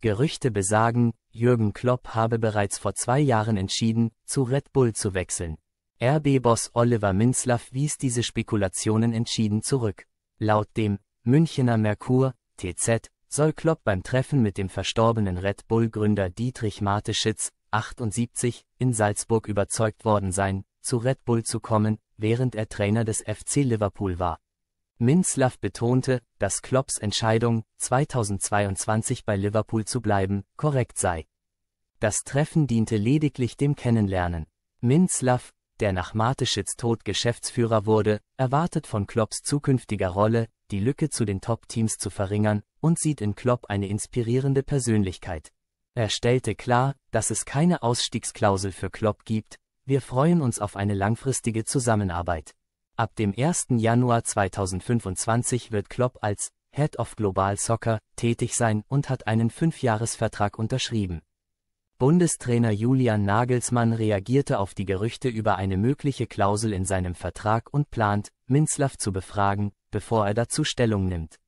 Gerüchte besagen, Jürgen Klopp habe bereits vor zwei Jahren entschieden, zu Red Bull zu wechseln. RB-Boss Oliver Minzlaff wies diese Spekulationen entschieden zurück. Laut dem Münchener Merkur, TZ, soll Klopp beim Treffen mit dem verstorbenen Red Bull-Gründer Dietrich Marteschitz, 78, in Salzburg überzeugt worden sein, zu Red Bull zu kommen, während er Trainer des FC Liverpool war. Minzlaff betonte, dass Klopps Entscheidung, 2022 bei Liverpool zu bleiben, korrekt sei. Das Treffen diente lediglich dem Kennenlernen. Minzlaff, der nach Marteschitz Tod Geschäftsführer wurde, erwartet von Klopps zukünftiger Rolle, die Lücke zu den Top-Teams zu verringern, und sieht in Klopp eine inspirierende Persönlichkeit. Er stellte klar, dass es keine Ausstiegsklausel für Klopp gibt, wir freuen uns auf eine langfristige Zusammenarbeit. Ab dem 1. Januar 2025 wird Klopp als Head of Global Soccer tätig sein und hat einen Fünfjahresvertrag unterschrieben. Bundestrainer Julian Nagelsmann reagierte auf die Gerüchte über eine mögliche Klausel in seinem Vertrag und plant, Minzlaff zu befragen, bevor er dazu Stellung nimmt.